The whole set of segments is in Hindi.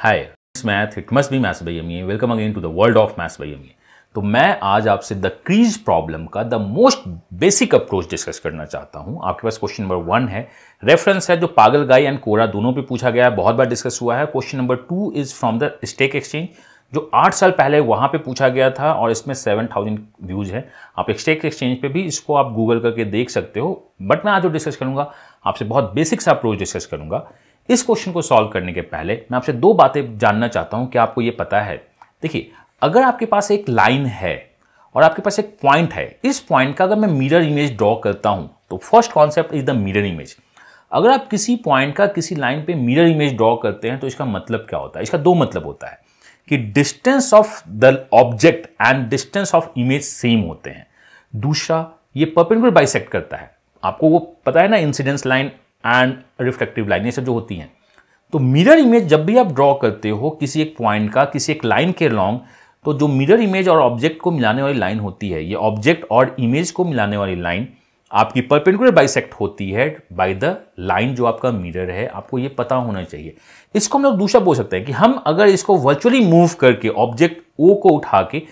hi math it must be maths by M welcome again to the world of maths by M तो मैं आज आपसे द क्रीज प्रॉब्लम का the most basic approach discuss करना चाहता हूं आपके पास क्वेश्चन नंबर वन है रेफरेंस है जो पागल गाय एंड कोरा दोनों पे पूछा गया है बहुत बार डिस्कस हुआ है question number two is from the Stack Exchange जो आठ साल पहले वहां पे पूछा गया था और इसमें सेवन थाउजेंड व्यूज़ है आप स्टेक एक्सचेंज पे भी इसको आप गूगल करके देख सकते हो बट मैं आज जो डिस्कस करूंगा आपसे बहुत बेसिक सा अप्रोच डिस्कस करूंगा इस क्वेश्चन को सॉल्व करने के पहले मैं आपसे दो बातें जानना चाहता हूं कि आपको यह पता है देखिए अगर आपके पास एक लाइन है और आपके पास एक पॉइंट है इस पॉइंट का अगर मैं मिरर इमेज ड्रॉ करता हूं तो first concept is the mirror image अगर आप किसी पॉइंट का किसी लाइन पे मिरर इमेज ड्रॉ करते हैं तो इसका मतलब क्या होता है इसका दो मतलब होता है कि distance of the object and distance of image same होते हैं दूसरा ये परपेंडिकुलर बाइसेक्ट करता है आपको वो पता है ना incidence line and reflective line ये सब जो होती हैं तो मिरर इमेज जब भी आप ड्रॉ करते हो किसी एक पॉइंट का किसी एक लाइन के लॉन्ग तो जो मिरर इमेज और ऑब्जेक्ट को मिलाने वाली लाइन होती है ये ऑब्जेक्ट और इमेज को मिलाने वाली लाइन आपकी परपेंडिकुलर बाइसेक्ट होती है बाय द लाइन जो आपका मिरर है आपको ये पता होना चाहिए इसको हम लोग दूसरा बोल सकते हैं कि हम अगर इसको वर्चुअली मूव करके ऑब्जेक्ट ओ को उठा के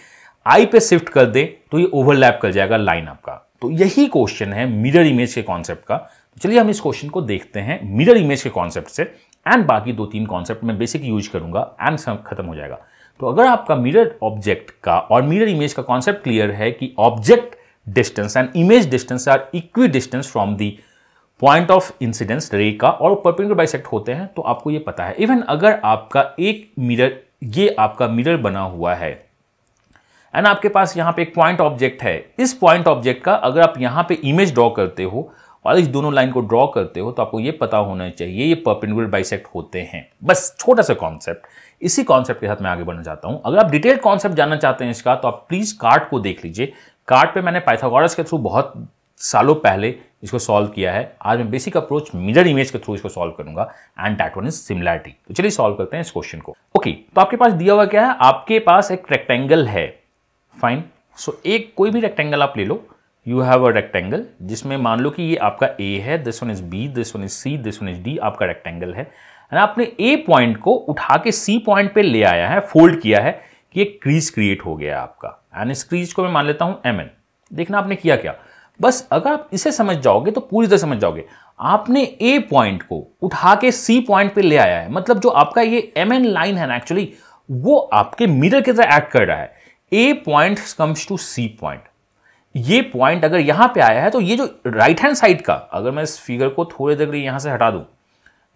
आई पे शिफ्ट कर दें तो ये ओवरलैप कर जाएगा लाइन आपका तो यही क्वेश्चन है मिरर इमेज के कॉन्सेप्ट का चलिए हम इस क्वेश्चन को देखते हैं मिरर इमेज के कॉन्सेप्ट से एंड बाकी दो तीन कॉन्सेप्ट मैं बेसिक यूज करूंगा एंड सब खत्म हो जाएगा तो अगर आपका मिरर ऑब्जेक्ट का और मिरर इमेज का कॉन्सेप्ट क्लियर है कि object distance and image distance are equidistance from the point of incidence ray का और परपेंडिकुलर बाइसेक्ट होते हैं तो आपको ये पता है इवन अगर आपका एक मिरर ये आपका मिरर बना हुआ है एंड आपके पास यहाँ पे एक पॉइंट ऑब्जेक्ट है इस पॉइंट ऑब्जेक्ट का अगर आप यहाँ पे इमेज ड्रॉ करते हो और इस दोनों लाइन को ड्रॉ करते हो तो आपको ये पता होना चाहिए ये परपेंडिकुलर बाइसेक्ट होते हैं बस छोटा सा कॉन्सेप्ट इसी कॉन्सेप्ट के साथ मैं आगे बढ़ना चाहता हूँ अगर आप डिटेल कॉन्सेप्ट जानना चाहते हैं इसका तो आप प्लीज़ कार्ट को देख लीजिए कार्ट पर मैंने पाइथागोरस के थ्रू बहुत सालों पहले इसको सॉल्व किया है आज मैं बेसिक अप्रोच मिरर इमेज के थ्रू इसको सॉल्व करूंगा and that one is similarity तो चलिए सॉल्व करते हैं इस क्वेश्चन को ओके okay, तो आपके पास दिया हुआ क्या है आपके पास एक रेक्टेंगल है फाइन सो so, एक कोई भी रेक्टेंगल आप ले लो यू हैव अ रेक्टेंगल जिसमें मान लो कि ये आपका ए है this one is B this one is C this one is D आपका रेक्टेंगल है एंड आपने ए पॉइंट को उठा के सी पॉइंट पे ले आया है फोल्ड किया है कि एक क्रीज क्रिएट हो गया आपका एंड इस क्रीज को मैं मान लेता हूं एम एन देखना आपने किया क्या बस अगर आप इसे समझ जाओगे तो पूरी तरह समझ जाओगे आपने ए पॉइंट को उठा के सी पॉइंट पे ले आया है मतलब जो आपका ये एम एन लाइन है ना एक्चुअली वो आपके मिरर की तरह एक्ट कर रहा है A point comes to C point ये पॉइंट अगर यहां पे आया है तो ये जो राइट हैंड साइड का अगर मैं इस फिगर को थोड़ी देर यहां लिए से हटा दूं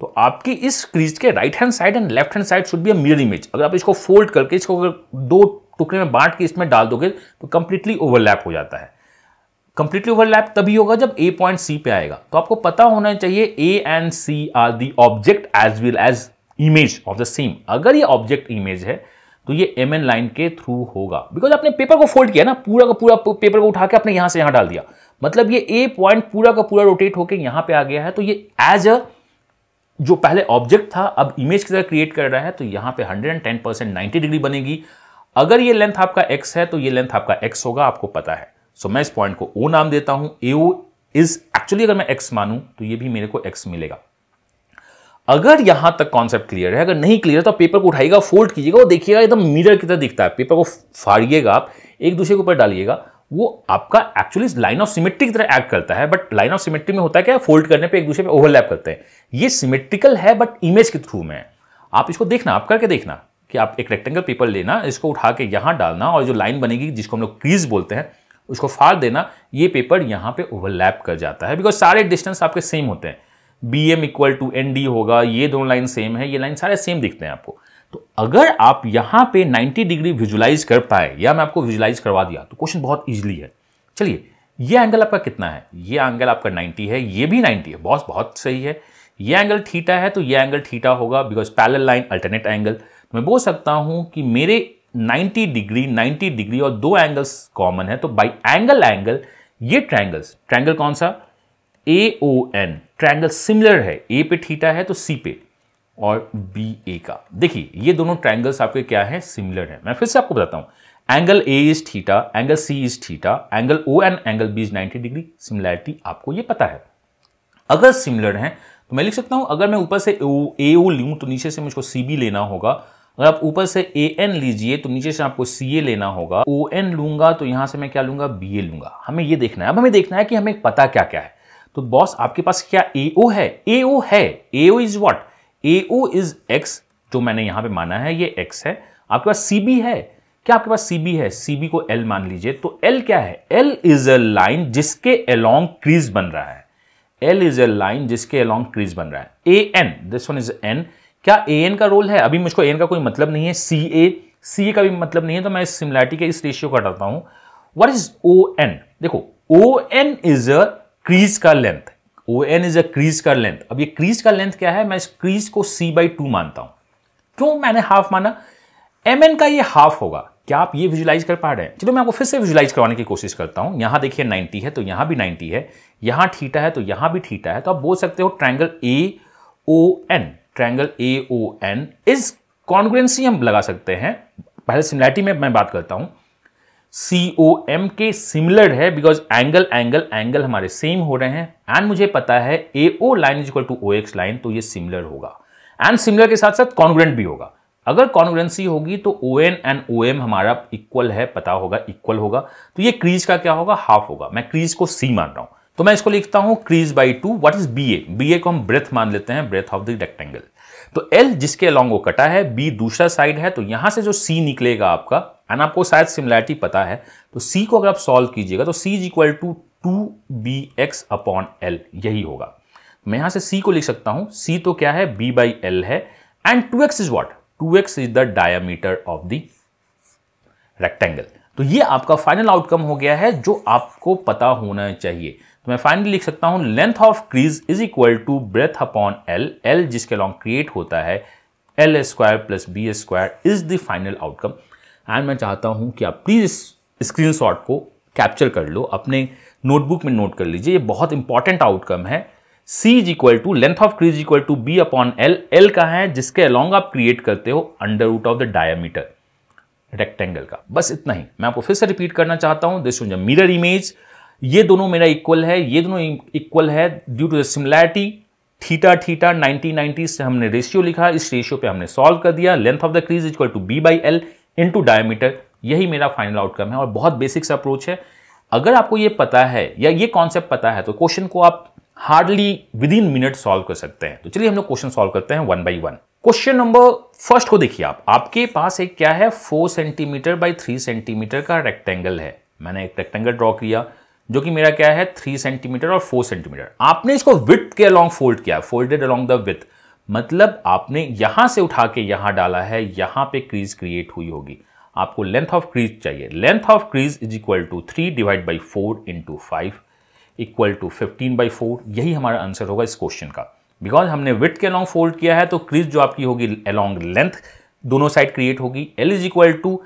तो आपकी इस क्रीज के right hand side and left hand side should be a mirror image अगर आप इसको फोल्ड करके इसको अगर दो टुकड़े में बांट के इसमें डाल दोगे तो कंप्लीटली ओवरलैप हो जाता है कंप्लीटली ओवरलैप तभी होगा जब ए पॉइंट सी पे आएगा तो आपको पता होना चाहिए A and C are the object as well as image of the same अगर ये ऑब्जेक्ट इमेज है तो ये एम एन लाइन के थ्रू होगा बिकॉज आपने पेपर को फोल्ड किया ना पूरा का पूरा पेपर को उठा के आपने यहां से यहां डाल दिया मतलब ये ए पॉइंट पूरा का पूरा रोटेट होकर यहां पे आ गया है तो ये एज अ जो पहले ऑब्जेक्ट था अब इमेज की तरह क्रिएट कर रहा है तो यहां पे 110 परसेंट नाइन्टी डिग्री बनेगी अगर ये लेंथ आपका एक्स है तो ये लेंथ आपका एक्स होगा आपको पता है सो so, मैं इस पॉइंट को ओ नाम देता हूं ए इज एक्चुअली अगर मैं एक्स मानू तो ये भी मेरे को एक्स मिलेगा अगर यहां तक कॉन्सेप्ट क्लियर है अगर नहीं क्लियर तो आप पेपर को उठाइएगा फोल्ड कीजिएगा वो देखिएगा एकदम मिरर की तरह दिखता है पेपर को फाड़िएगा आप एक दूसरे के ऊपर डालिएगा वो आपका एक्चुअली लाइन ऑफ सिमेट्रिक की तरह एक्ट करता है बट लाइन ऑफ सिमेट्रिक में होता है क्या फोल्ड करने पे एक दूसरे पे ओवरलैप करते हैं ये सिमेट्रिकल है बट इमेज के थ्रू में आप इसको देखना आप करके देखना कि आप एक रेक्टेंगल पेपर लेना इसको उठा के यहाँ डालना और जो लाइन बनेगी जिसको हम लोग क्रीज बोलते हैं उसको फाड़ देना ये पेपर यहाँ पे ओवरलैप कर जाता है बिकॉज सारे डिस्टेंस आपके सेम होते हैं B M equal to N D होगा ये दोनों लाइन सेम है ये लाइन सारे सेम दिखते हैं आपको तो अगर आप यहाँ पे 90 डिग्री विजुलाइज कर पाए या मैं आपको विजुलाइज करवा दिया तो क्वेश्चन बहुत ईजिली है चलिए ये एंगल आपका कितना है ये एंगल आपका 90 है ये भी 90 है बॉस बहुत सही है ये एंगल थीटा है तो ये एंगल थीटा होगा because parallel line alternate angle तो मैं बोल सकता हूँ कि मेरे 90 डिग्री 90 डिग्री और दो एंगल्स कॉमन है तो बाई एंगल एंगल ये ट्रैंगल्स ट्रैंगल कौन सा A O N triangle similar है ए पे थीटा है तो सी पे और बी ए का देखिए ये दोनों ट्रायंगल्स आपके क्या है सिमिलर है मैं फिर से आपको बताता हूँ angle A is theta angle C is theta angle O and angle B is 90 degree similarity आपको ये पता है अगर सिमिलर हैं तो मैं लिख सकता हूँ अगर मैं ऊपर से ए ओ लूँ तो नीचे से मुझको सी बी लेना होगा अगर आप ऊपर से ए एन लीजिए तो नीचे से आपको सी ए लेना होगा ओ एन लूंगा तो यहाँ से मैं क्या लूंगा बी ए लूंगा हमें ये देखना है अब हमें देखना है कि हमें पता क्या क्या है तो बॉस आपके पास क्या एओ है एओ है A O is what A O is x जो मैंने यहां पे माना है ये एक्स है आपके पास सीबी है क्या आपके पास सीबी है सीबी को एल मान लीजिए तो एल क्या है एल इज अ लाइन जिसके अलोंग क्रीज बन रहा है एल इज अ लाइन जिसके अलोंग क्रीज बन रहा है A N this one is N क्या ए एन का रोल है अभी मुझको एन का कोई मतलब नहीं है सी ए सी ए का भी मतलब नहीं है तो मैं इस सिमिलैरिटी के इस रेशियो को हटाता हूं वट इज ओ एन देखो O N is a crease का length O N is a crease का लेंथ अब ये क्रीज का लेंथ क्या है मैं इस क्रीज को सी बाई टू मानता हूं क्यों मैंने हाफ माना एम एन का ये हाफ होगा क्या आप ये विजुलाइज कर पा रहे हैं चलो मैं आपको फिर से विजुलाइज करवाने की कोशिश करता हूं यहां देखिए 90 है तो यहां भी 90 है यहां ठीटा है तो यहां भी ठीटा है तो आप बोल सकते हो triangle A O N triangle A O N is congruency हम लगा सकते हैं पहले सिमिलैरिटी में मैं बात करता हूं सी ओ एम के सिमिलर है बिकॉज एंगल एंगल एंगल हमारे सेम हो रहे हैं एंड मुझे पता है A O line is equal to O X line तो ये सिमिलर होगा एंड सिमिलर के साथ साथ कॉन्ग्रेंट भी होगा अगर कॉन्ग्रेंसी होगी तो O N and O M हमारा इक्वल है पता होगा इक्वल होगा तो ये क्रीज का क्या होगा हाफ होगा मैं क्रीज को सी मान रहा हूँ तो मैं इसको लिखता हूँ crease by two what is B A B A को हम ब्रेथ मान लेते हैं ब्रेथ ऑफ द रेक्टेंगल तो एल जिसके अलॉन्ग वो कटा है बी दूसरा साइड है तो यहां से जो सी निकलेगा आपका एंड आपको शायद सिमिलैरिटी पता है तो सी को अगर आप सॉल्व कीजिएगा तो C is equal to two B X upon L यही होगा मैं यहां से सी को लिख सकता हूं सी तो क्या है बी बाई एल है and two X is what two X is the diameter of the rectangle तो ये आपका फाइनल आउटकम हो गया है जो आपको पता होना चाहिए तो मैं फाइनली लिख सकता हूं length of crease is equal to breadth upon L L जिसके अलॉन्ग क्रिएट होता है L square plus B square is the final outcome and मैं चाहता हूँ कि आप प्लीज़ इस स्क्रीन को कैप्चर कर लो अपने नोटबुक में नोट कर लीजिए ये बहुत इंपॉर्टेंट आउटकम है C is equal to length of crease equal to B upon L L का है जिसके अलॉन्ग आप क्रिएट करते हो under root of the diameter rectangle का बस इतना ही मैं आपको फिर से रिपीट करना चाहता हूँ दिस इज मिरर इमेज ये दोनों मेरा इक्वल है ये दोनों इक्वल है due to the similarity theta theta 90 90 से हमने रेशियो लिखा इस रेशियो पे हमने सॉल्व कर दिया length of the crease equal to B by L into diameter यही मेरा फाइनल आउटकम है और बहुत बेसिक्स अप्रोच है अगर आपको ये पता है या ये कॉन्सेप्ट पता है तो क्वेश्चन को आप hardly within minute solve कर सकते हैं तो चलिए हम लोग क्वेश्चन सॉल्व करते हैं one by one question number first को देखिए आप आपके पास एक क्या है four centimetre by three centimetre का रेक्टेंगल है मैंने एक रेक्टेंगल ड्रॉ किया जो कि मेरा क्या है थ्री सेंटीमीटर और फोर सेंटीमीटर आपने इसको विथ के अलॉन्ग फोल्ड किया फोल्डेड अलॉन्ग द विथ मतलब आपने यहां से उठा के यहां डाला है यहां पे क्रीज क्रिएट हुई होगी आपको लेंथ ऑफ क्रीज चाहिए length of crease is equal to three divide by four into five equal to fifteen by four यही हमारा आंसर होगा इस क्वेश्चन का बिकॉज हमने विथ के अलॉन्ग फोल्ड किया है तो क्रीज जो आपकी होगी अलॉन्ग लेंथ दोनों साइड क्रिएट होगी L is equal to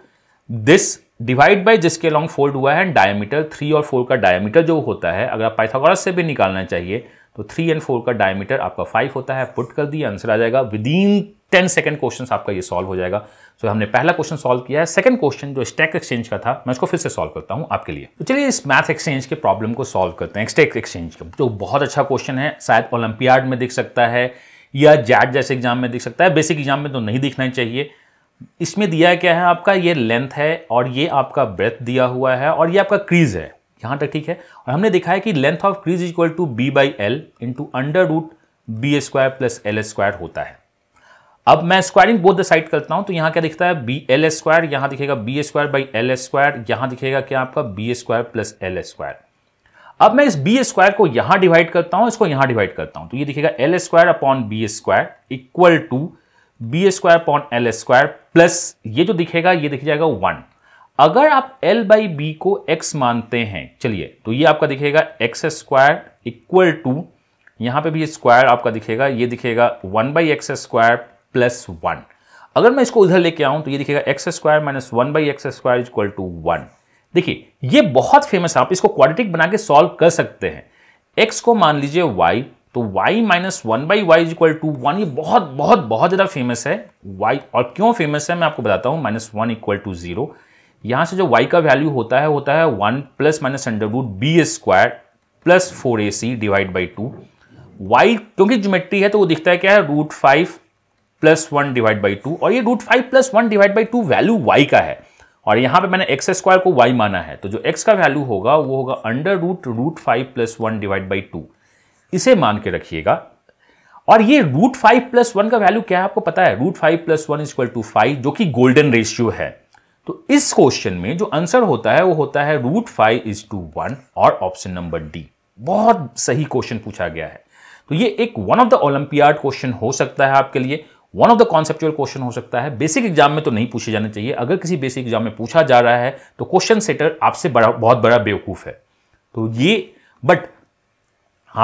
this divide by जिसके अलॉन्ग फोल्ड हुआ है डायमीटर थ्री और फोर का डायमीटर जो होता है अगर आप पाइथागोरस से भी निकालना चाहिए तो थ्री एंड फोर का डायमीटर आपका फाइव होता है पुट कर दिया आंसर आ जाएगा within ten second question आपका ये सॉल्व हो जाएगा सो so, हमने पहला क्वेश्चन सॉल्व किया है सेकंड क्वेश्चन जो स्टैक एक्सचेंज का था मैं उसको फिर से सॉल्व करता हूँ आपके लिए तो चलिए इस मैथ एक्सचेंज के प्रॉब्लम को सॉल्व करते हैं स्टैक एक्सचेंज का जो बहुत अच्छा क्वेश्चन है शायद ओलंपियाड में दिख सकता है या जैट जैसे एग्जाम में दिख सकता है बेसिक एग्जाम में तो नहीं दिखना चाहिए इसमें दिया क्या है आपका ये लेंथ है और ये आपका ब्रेथ दिया हुआ है और ये आपका क्रीज है यहाँ तक ठीक है और हमने देखा है कि length of crease equal to B by L into under root B square plus L square होता है अब मैं स्क्वायरिंग बोथ द साइड करता हूँ तो यहाँ क्या दिखता है बी एल स्क्वायर यहाँ दिखेगा B square by L square यहाँ दिखेगा क्या आपका B square plus L square अब मैं इस बी स्क्वायर को यहाँ डिवाइड करता हूँ इसको यहाँ डिवाइड करता हूँ तो ये दिखेगा L square upon B square equal to B square upon L square plus ये जो दिखेगा ये दिख जाएगा वन अगर आप L बाई बी को x मानते हैं चलिए तो ये आपका दिखेगा एक्स स्क्वायर इक्वल टू यहां पे भी स्क्वायर आपका दिखेगा ये दिखेगा one by X square plus one अगर मैं इसको उधर लेके आऊं तो ये दिखेगा X square minus one by X square equal to one देखिए ये बहुत फेमस है आप इसको क्वाड्रेटिक बना के सॉल्व कर सकते हैं x को मान लीजिए y तो y minus one by Y equal to one ये बहुत बहुत बहुत ज़्यादा फेमस है y और क्यों फेमस है मैं आपको बताता हूं minus one equal to zero यहां से जो y का वैल्यू होता है होता है one plus minus under root B square plus four A C divide by two Y क्योंकि ज्योमेट्री है तो वो दिखता है क्या है root five plus one divide by two और ये root five plus one divide by two value Y का है और यहां पे मैंने एक्स स्क्वायर को वाई माना है तो जो एक्स का वैल्यू होगा वो होगा under root root five plus one divide by two इसे मान के रखिएगा और ये रूट फाइव प्लस वन का वैल्यू क्या है आपको पता है root five plus one is equal to five जो कि गोल्डन रेशियो है तो इस क्वेश्चन में जो आंसर होता है वो होता है root five is to one और ऑप्शन नंबर डी बहुत सही क्वेश्चन पूछा गया है तो ये एक one of the olympiad question हो सकता है आपके लिए one of the conceptual question हो सकता है बेसिक एग्जाम में तो नहीं पूछे जाने चाहिए अगर किसी बेसिक एग्जाम में पूछा जा रहा है तो क्वेश्चन सेटर आपसे बड़ा बहुत बड़ा बेवकूफ़ है तो ये बट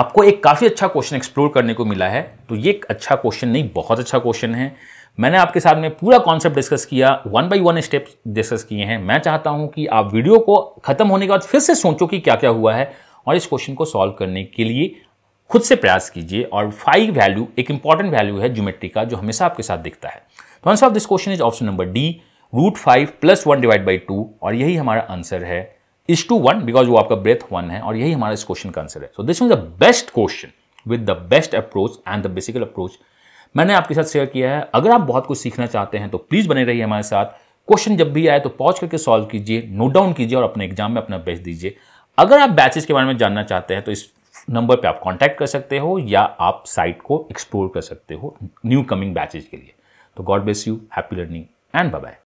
आपको एक काफ़ी अच्छा क्वेश्चन एक्सप्लोर करने को मिला है तो ये एक अच्छा क्वेश्चन नहीं बहुत अच्छा क्वेश्चन है मैंने आपके साथ में पूरा कॉन्सेप्ट डिस्कस किया one by one step discuss किए हैं मैं चाहता हूं कि आप वीडियो को खत्म होने के बाद फिर से सोचो कि क्या क्या हुआ है और इस क्वेश्चन को सॉल्व करने के लिए खुद से प्रयास कीजिए और फाइव वैल्यू एक इंपॉर्टेंट वैल्यू है ज्योमेट्री का जो हमेशा आपके साथ दिखता है तो answer of this question is option number D root five plus one divide by two और यही हमारा आंसर है इज टू वन बिकॉज वो आपका ब्रेथ वन है और यही हमारा इस क्वेश्चन का आंसर है so this is the best question with the best approach and the basical approach मैंने आपके साथ शेयर किया है अगर आप बहुत कुछ सीखना चाहते हैं तो प्लीज़ बने रहिए हमारे साथ क्वेश्चन जब भी आए तो पॉज करके सॉल्व कीजिए नोट डाउन कीजिए और अपने एग्जाम में अपना बेस्ट दीजिए अगर आप बैचेस के बारे में जानना चाहते हैं तो इस नंबर पे आप कांटेक्ट कर सकते हो या आप साइट को एक्सप्लोर कर सकते हो न्यू कमिंग बैचेज के लिए तो God bless you happy learning and bye